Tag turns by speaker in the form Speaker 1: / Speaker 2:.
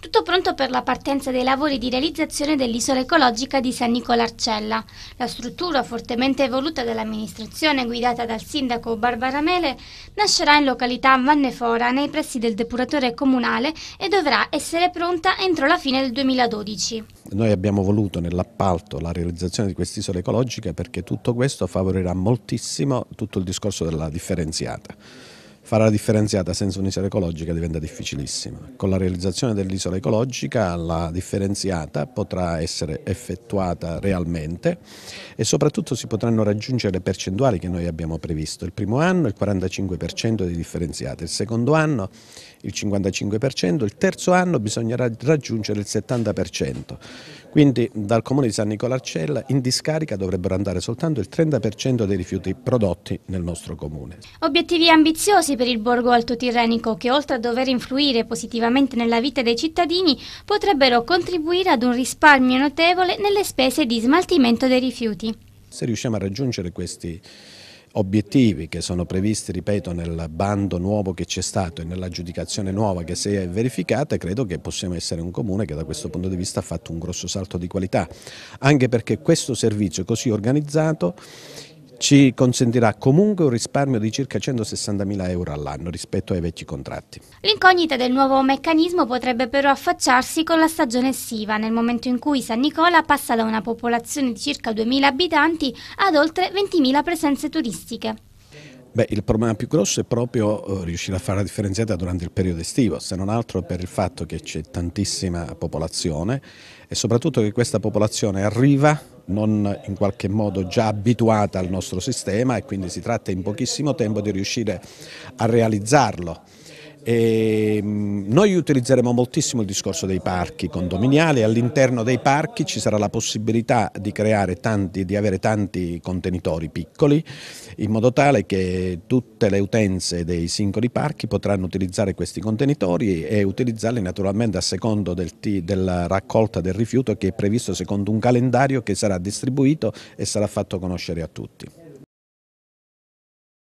Speaker 1: Tutto pronto per la partenza dei lavori di realizzazione dell'isola ecologica di San Nicola Arcella. La struttura fortemente evoluta dall'amministrazione guidata dal sindaco Barbara Mele nascerà in località Vannefora nei pressi del depuratore comunale e dovrà essere pronta entro la fine del 2012.
Speaker 2: Noi abbiamo voluto nell'appalto la realizzazione di quest'isola ecologica perché tutto questo favorirà moltissimo tutto il discorso della differenziata Fare la differenziata senza un'isola ecologica diventa difficilissima. Con la realizzazione dell'isola ecologica la differenziata potrà essere effettuata realmente e soprattutto si potranno raggiungere le percentuali che noi abbiamo previsto. Il primo anno il 45% di differenziata, il secondo anno il 55%, il terzo anno bisognerà raggiungere il 70%. Quindi dal comune di San Nicola Arcella in discarica dovrebbero andare soltanto il 30% dei rifiuti prodotti nel nostro comune.
Speaker 1: Obiettivi ambiziosi per il borgo alto tirrenico che oltre a dover influire positivamente nella vita dei cittadini potrebbero contribuire ad un risparmio notevole nelle spese di smaltimento dei rifiuti.
Speaker 2: Se riusciamo a raggiungere questi obiettivi che sono previsti, ripeto, nel bando nuovo che c'è stato e nell'aggiudicazione nuova che si è verificata, credo che possiamo essere un comune che da questo punto di vista ha fatto un grosso salto di qualità, anche perché questo servizio così organizzato ci consentirà comunque un risparmio di circa 160.000 euro all'anno rispetto ai vecchi contratti.
Speaker 1: L'incognita del nuovo meccanismo potrebbe però affacciarsi con la stagione estiva, nel momento in cui San Nicola passa da una popolazione di circa 2.000 abitanti ad oltre 20.000 presenze turistiche.
Speaker 2: Beh, il problema più grosso è proprio eh, riuscire a fare la differenziata durante il periodo estivo, se non altro per il fatto che c'è tantissima popolazione e soprattutto che questa popolazione arriva non in qualche modo già abituata al nostro sistema e quindi si tratta in pochissimo tempo di riuscire a realizzarlo. E ehm, noi utilizzeremo moltissimo il discorso dei parchi condominiali, all'interno dei parchi ci sarà la possibilità di, tanti, di, avere tanti contenitori piccoli in modo tale che tutte le utenze dei singoli parchi potranno utilizzare questi contenitori e utilizzarli naturalmente a secondo del, della raccolta del rifiuto che è previsto secondo un calendario che sarà distribuito e sarà fatto conoscere a tutti.